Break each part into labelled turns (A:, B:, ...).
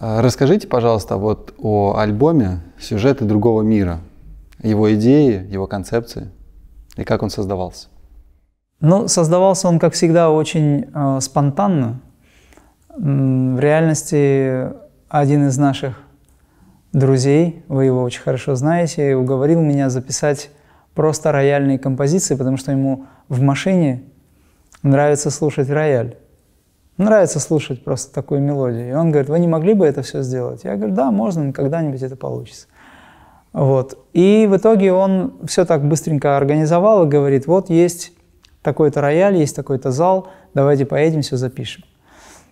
A: А, расскажите, пожалуйста, вот о альбоме «Сюжеты другого мира», его идеи, его концепции и как он создавался.
B: Ну, создавался он, как всегда, очень э, спонтанно. В реальности один из наших друзей, вы его очень хорошо знаете, уговорил меня записать просто рояльные композиции, потому что ему в машине нравится слушать рояль. Нравится слушать просто такую мелодию. И он говорит, вы не могли бы это все сделать? Я говорю, да, можно, когда-нибудь это получится. Вот. И в итоге он все так быстренько организовал и говорит, вот есть такой-то рояль, есть такой-то зал, давайте поедем, все запишем.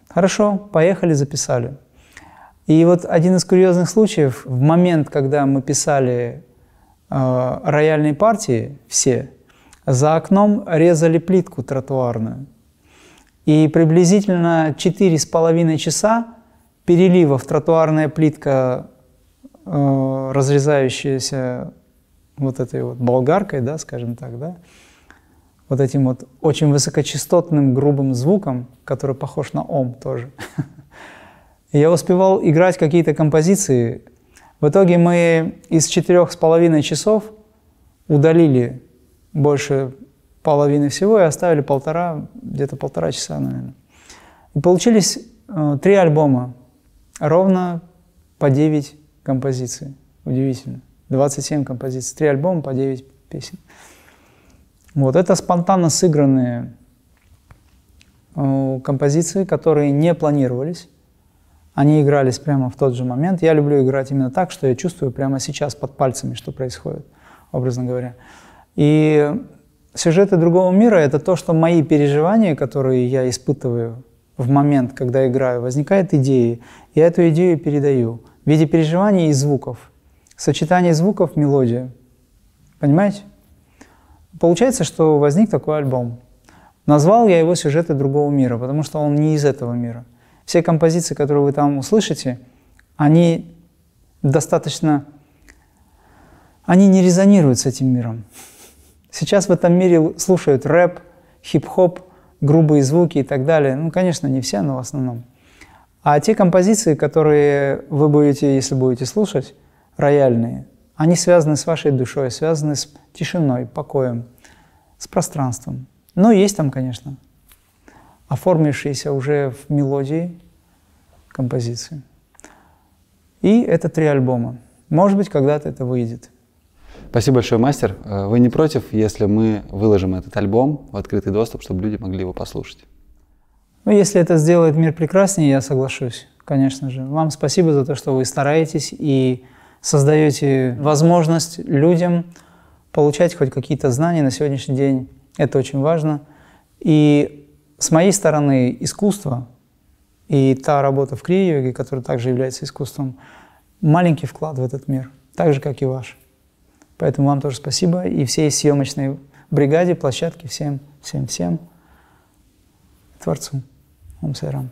B: Хорошо, поехали, записали. И вот один из курьезных случаев, в момент, когда мы писали э, рояльные партии, все, за окном резали плитку тротуарную. И приблизительно 4,5 часа переливов тротуарная плитка, э, разрезающаяся вот этой вот болгаркой, да, скажем так, да, вот этим вот очень высокочастотным грубым звуком, который похож на ом тоже. Я успевал играть какие-то композиции. В итоге мы из четырех с половиной часов удалили больше половины всего и оставили полтора, где-то полтора часа, наверное. И получились э, три альбома, ровно по 9 композиций. Удивительно. 27 композиций, три альбома по 9 песен. Вот это спонтанно сыгранные э, композиции, которые не планировались. Они игрались прямо в тот же момент. Я люблю играть именно так, что я чувствую прямо сейчас под пальцами, что происходит, образно говоря. И Сюжеты другого мира — это то, что мои переживания, которые я испытываю в момент, когда играю, возникает идеи. Я эту идею передаю в виде переживаний и звуков. Сочетание звуков — мелодия. Понимаете? Получается, что возник такой альбом. Назвал я его «Сюжеты другого мира», потому что он не из этого мира. Все композиции, которые вы там услышите, они достаточно... Они не резонируют с этим миром. Сейчас в этом мире слушают рэп, хип-хоп, грубые звуки и так далее. Ну, конечно, не все, но в основном. А те композиции, которые вы будете, если будете слушать, рояльные, они связаны с вашей душой, связаны с тишиной, покоем, с пространством. Но ну, есть там, конечно, оформившиеся уже в мелодии композиции. И это три альбома. Может быть, когда-то это выйдет.
A: Спасибо большое, мастер. Э, вы не против, если мы выложим этот альбом в открытый доступ, чтобы люди могли его послушать?
B: Ну, если это сделает мир прекраснее, я соглашусь, конечно же. Вам спасибо за то, что вы стараетесь и создаете возможность людям получать хоть какие-то знания на сегодняшний день. Это очень важно. И с моей стороны искусство и та работа в крия которая также является искусством, маленький вклад в этот мир, так же, как и ваш. Поэтому вам тоже спасибо и всей съемочной бригаде, площадке, всем, всем, всем, Творцу, Сайрам.